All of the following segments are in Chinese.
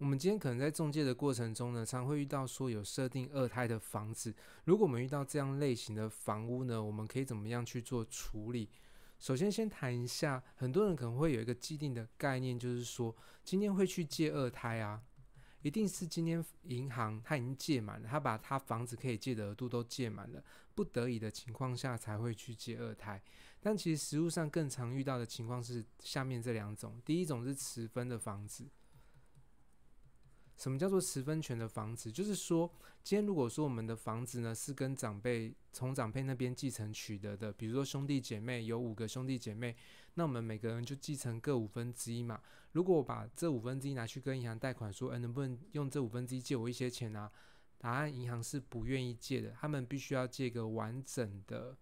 我们今天可能在中介的过程中呢，常会遇到说有设定二胎的房子。如果我们遇到这样类型的房屋呢，我们可以怎么样去做处理？首先，先谈一下，很多人可能会有一个既定的概念，就是说今天会去借二胎啊，一定是今天银行他已经借满了，他把他房子可以借的额度都借满了，不得已的情况下才会去借二胎。但其实实务上更常遇到的情况是下面这两种，第一种是持分的房子。什么叫做十分权的房子？就是说，今天如果说我们的房子呢是跟长辈从长辈那边继承取得的，比如说兄弟姐妹有五个兄弟姐妹，那我们每个人就继承各五分之一嘛。如果我把这五分之一拿去跟银行贷款，说，嗯，能不能用这五分之一借我一些钱啊？答案，银行是不愿意借的，他们必须要借个完整的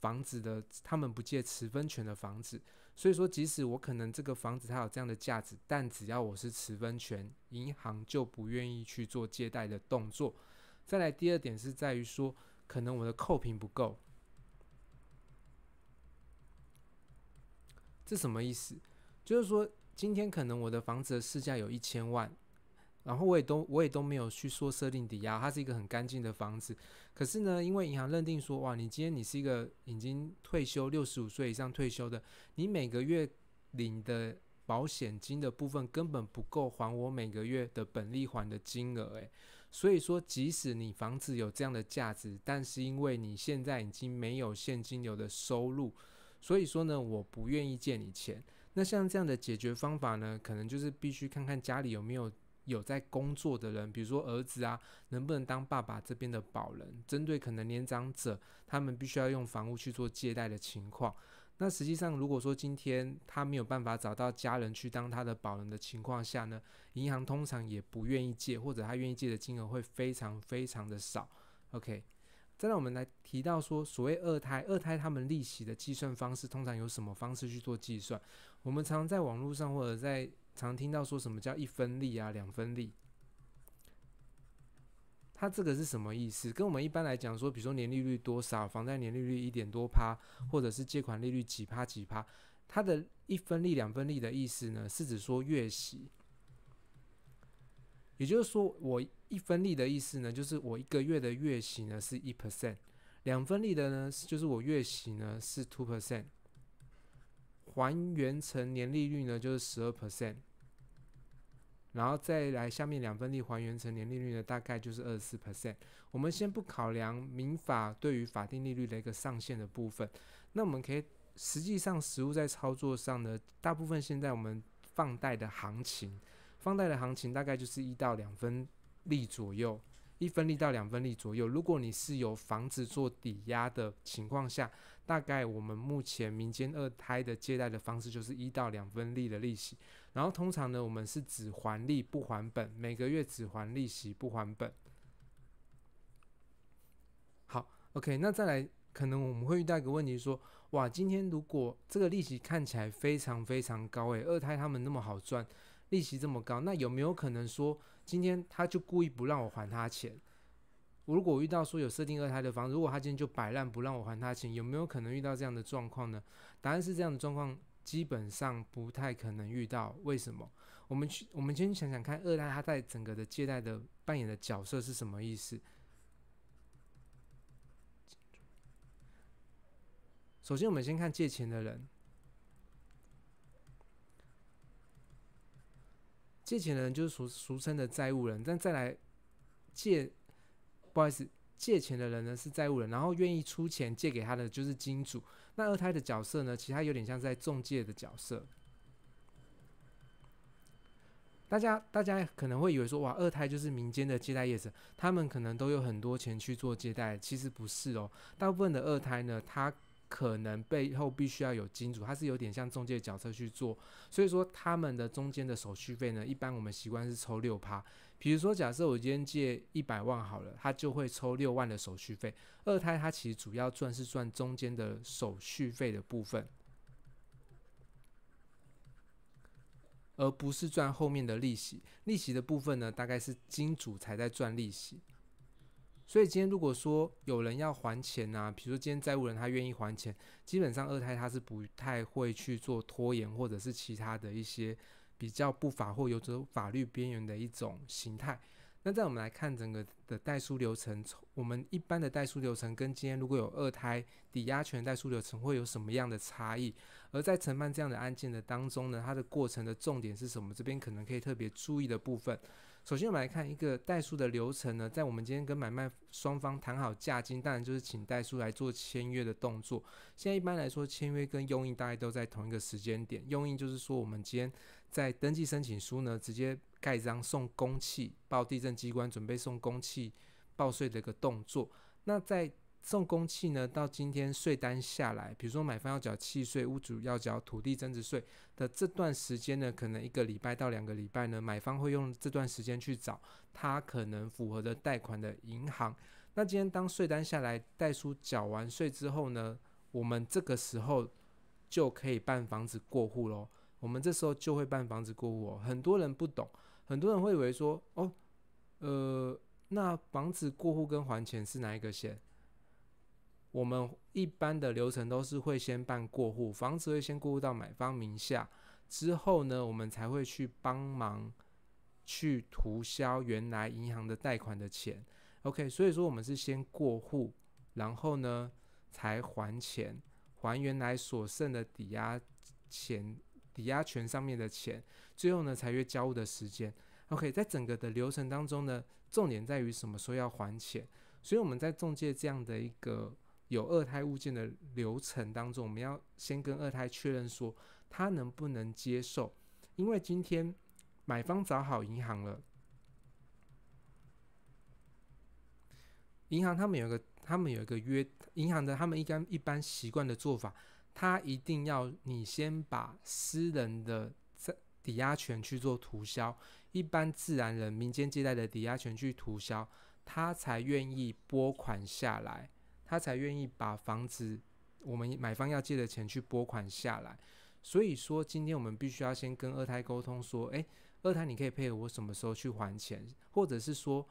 房子的，他们不借十分权的房子。所以说，即使我可能这个房子它有这样的价值，但只要我是持分权，银行就不愿意去做借贷的动作。再来，第二点是在于说，可能我的扣评不够，这什么意思？就是说，今天可能我的房子的市价有一千万。然后我也都我也都没有去说设定抵押，它是一个很干净的房子。可是呢，因为银行认定说，哇，你今天你是一个已经退休六十五岁以上退休的，你每个月领的保险金的部分根本不够还我每个月的本利还的金额，诶，所以说即使你房子有这样的价值，但是因为你现在已经没有现金流的收入，所以说呢，我不愿意借你钱。那像这样的解决方法呢，可能就是必须看看家里有没有。有在工作的人，比如说儿子啊，能不能当爸爸这边的保人？针对可能年长者，他们必须要用房屋去做借贷的情况，那实际上如果说今天他没有办法找到家人去当他的保人的情况下呢，银行通常也不愿意借，或者他愿意借的金额会非常非常的少。OK，再让我们来提到说，所谓二胎，二胎他们利息的计算方式通常有什么方式去做计算？我们常常在网络上或者在常听到说什么叫一分利啊，两分利？它这个是什么意思？跟我们一般来讲说，比如说年利率多少，房贷年利率一点多趴，或者是借款利率几趴几趴，它的一分利、两分利的意思呢，是指说月息。也就是说，我一分利的意思呢，就是我一个月的月息呢是一 percent，两分利的呢，就是我月息呢是 two percent。还原成年利率呢，就是十二 percent，然后再来下面两分利还原成年利率呢，大概就是二十四 percent。我们先不考量民法对于法定利率的一个上限的部分，那我们可以实际上实物在操作上呢，大部分现在我们放贷的行情，放贷的行情大概就是一到两分利左右。一分利到两分利左右。如果你是有房子做抵押的情况下，大概我们目前民间二胎的借贷的方式就是一到两分利的利息。然后通常呢，我们是只还利不还本，每个月只还利息不还本。好，OK，那再来，可能我们会遇到一个问题，说，哇，今天如果这个利息看起来非常非常高诶，二胎他们那么好赚，利息这么高，那有没有可能说？今天他就故意不让我还他钱。如果遇到说有设定二胎的房，如果他今天就摆烂不让我还他钱，有没有可能遇到这样的状况呢？答案是这样的状况基本上不太可能遇到。为什么？我们去我们先想想看，二胎他在整个的借贷的扮演的角色是什么意思？首先，我们先看借钱的人。借钱的人就是俗俗称的债务人，但再来借，不好意思，借钱的人呢是债务人，然后愿意出钱借给他的就是金主。那二胎的角色呢，其实有点像在中介的角色。大家大家可能会以为说，哇，二胎就是民间的借贷业者，他们可能都有很多钱去做借贷，其实不是哦，大部分的二胎呢，他可能背后必须要有金主，他是有点像中介角色去做，所以说他们的中间的手续费呢，一般我们习惯是抽六趴。比如说，假设我今天借一百万好了，他就会抽六万的手续费。二胎他其实主要赚是赚中间的手续费的部分，而不是赚后面的利息。利息的部分呢，大概是金主才在赚利息。所以今天如果说有人要还钱呐，比如说今天债务人他愿意还钱，基本上二胎他是不太会去做拖延或者是其他的一些比较不法或有着法律边缘的一种形态。那在我们来看整个的代书流程，我们一般的代书流程跟今天如果有二胎抵押权代书流程会有什么样的差异？而在承办这样的案件的当中呢，它的过程的重点是什么？这边可能可以特别注意的部分。首先，我们来看一个代书的流程呢，在我们今天跟买卖双方谈好价金，当然就是请代书来做签约的动作。现在一般来说，签约跟用印大概都在同一个时间点，用印就是说我们今天在登记申请书呢直接。盖章送公契，报地震机关准备送公契报税的一个动作。那在送公契呢，到今天税单下来，比如说买方要缴契税，屋主要缴土地增值税的这段时间呢，可能一个礼拜到两个礼拜呢，买方会用这段时间去找他可能符合的贷款的银行。那今天当税单下来，代书缴完税之后呢，我们这个时候就可以办房子过户喽。我们这时候就会办房子过户哦，很多人不懂。很多人会以为说，哦，呃，那房子过户跟还钱是哪一个先？我们一般的流程都是会先办过户，房子会先过户到买方名下，之后呢，我们才会去帮忙去涂销原来银行的贷款的钱。OK，所以说我们是先过户，然后呢才还钱，还原来所剩的抵押钱。抵押权上面的钱，最后呢才约交物的时间。OK，在整个的流程当中呢，重点在于什么时候要还钱。所以我们在中介这样的一个有二胎物件的流程当中，我们要先跟二胎确认说他能不能接受，因为今天买方找好银行了，银行他们有一个，他们有一个约银行的，他们一般一般习惯的做法。他一定要你先把私人的抵押权去做涂销，一般自然人民间借贷的抵押权去涂销，他才愿意拨款下来，他才愿意把房子我们买方要借的钱去拨款下来。所以说，今天我们必须要先跟二胎沟通说，诶，二胎你可以配合我什么时候去还钱，或者是说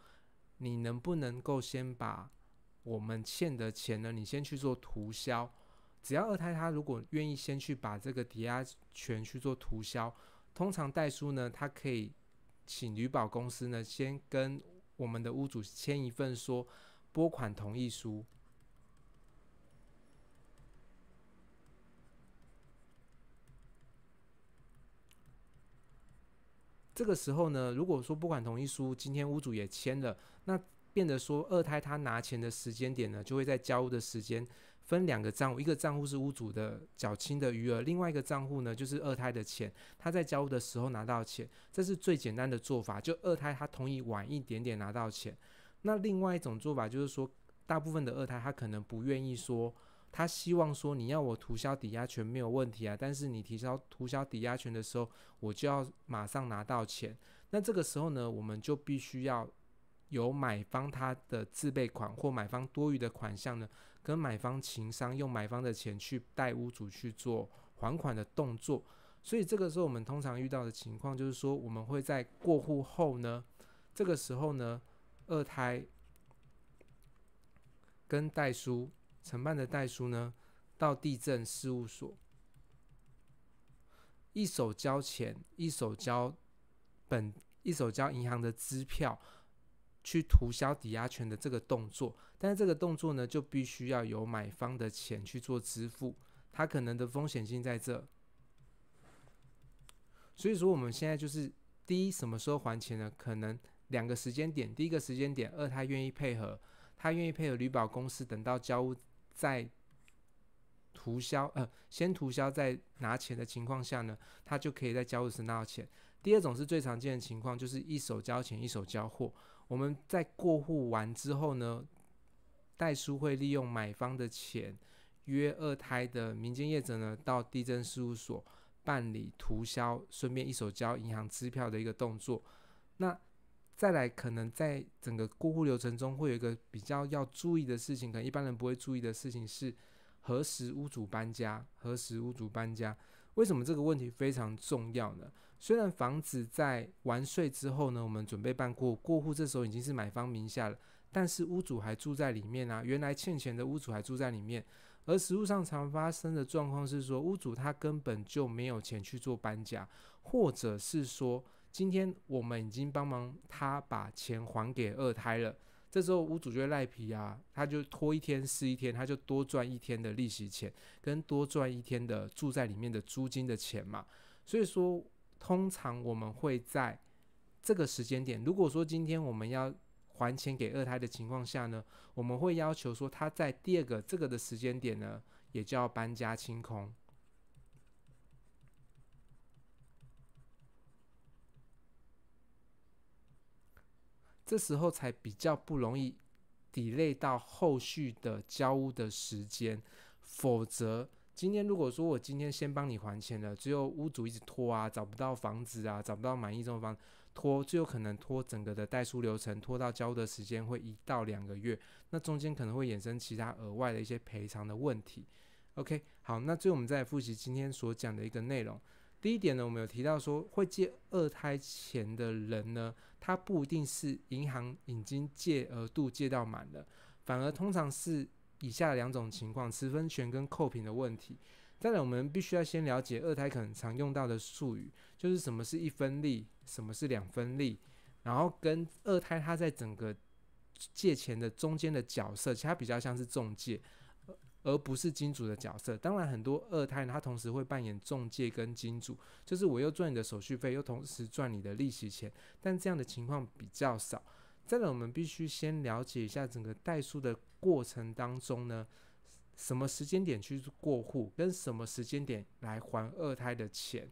你能不能够先把我们欠的钱呢，你先去做涂销。只要二胎他如果愿意先去把这个抵押权去做涂销，通常代书呢，他可以请旅保公司呢先跟我们的屋主签一份说拨款同意书。这个时候呢，如果说拨款同意书今天屋主也签了，那变得说二胎他拿钱的时间点呢，就会在交屋的时间。分两个账户，一个账户是屋主的缴清的余额，另外一个账户呢就是二胎的钱。他在交的时候拿到钱，这是最简单的做法。就二胎他同意晚一点点拿到钱。那另外一种做法就是说，大部分的二胎他可能不愿意说，他希望说你要我涂销抵押权没有问题啊。但是你提交涂销抵押权的时候，我就要马上拿到钱。那这个时候呢，我们就必须要有买方他的自备款或买方多余的款项呢。跟买方情商用买方的钱去带屋主去做还款的动作，所以这个时候我们通常遇到的情况就是说，我们会在过户后呢，这个时候呢，二胎跟代书承办的代书呢，到地震事务所一手交钱，一手交本，一手交银行的支票。去涂销抵押权的这个动作，但是这个动作呢，就必须要有买方的钱去做支付，他可能的风险性在这。所以说，我们现在就是第一，什么时候还钱呢？可能两个时间点，第一个时间点，二他愿意配合，他愿意配合旅保公司，等到交物再涂销，呃，先涂销再拿钱的情况下呢，他就可以在交物时拿到钱。第二种是最常见的情况，就是一手交钱，一手交货。我们在过户完之后呢，代书会利用买方的钱，约二胎的民间业者呢到地政事务所办理涂销，顺便一手交银行支票的一个动作。那再来，可能在整个过户流程中会有一个比较要注意的事情，可能一般人不会注意的事情是，何时屋主搬家？何时屋主搬家？为什么这个问题非常重要呢？虽然房子在完税之后呢，我们准备办过过户，这时候已经是买方名下了，但是屋主还住在里面啊。原来欠钱的屋主还住在里面，而实物上常发生的状况是说，屋主他根本就没有钱去做搬家，或者是说，今天我们已经帮忙他把钱还给二胎了，这时候屋主就会赖皮啊，他就拖一天是一天，他就多赚一天的利息钱，跟多赚一天的住在里面的租金的钱嘛。所以说。通常我们会在这个时间点，如果说今天我们要还钱给二胎的情况下呢，我们会要求说他在第二个这个的时间点呢，也就要搬家清空，这时候才比较不容易抵 y 到后续的交屋的时间，否则。今天如果说我今天先帮你还钱了，最后屋主一直拖啊，找不到房子啊，找不到满意这种房，拖最有可能拖整个的代书流程，拖到交的时间会一到两个月，那中间可能会衍生其他额外的一些赔偿的问题。OK，好，那最后我们再来复习今天所讲的一个内容。第一点呢，我们有提到说，会借二胎钱的人呢，他不一定是银行已经借额度借到满了，反而通常是。以下两种情况，持分权跟扣平的问题。当然，我们必须要先了解二胎可能常用到的术语，就是什么是一分利，什么是两分利。然后，跟二胎它在整个借钱的中间的角色，其实它比较像是中介，而不是金主的角色。当然，很多二胎呢，同时会扮演中介跟金主，就是我又赚你的手续费，又同时赚你的利息钱。但这样的情况比较少。再来，我们必须先了解一下整个代数的过程当中呢，什么时间点去过户，跟什么时间点来还二胎的钱，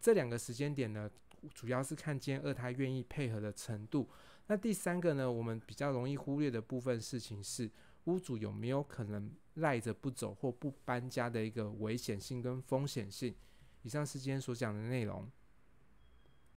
这两个时间点呢，主要是看见二胎愿意配合的程度。那第三个呢，我们比较容易忽略的部分事情是，屋主有没有可能赖着不走或不搬家的一个危险性跟风险性。以上是今天所讲的内容。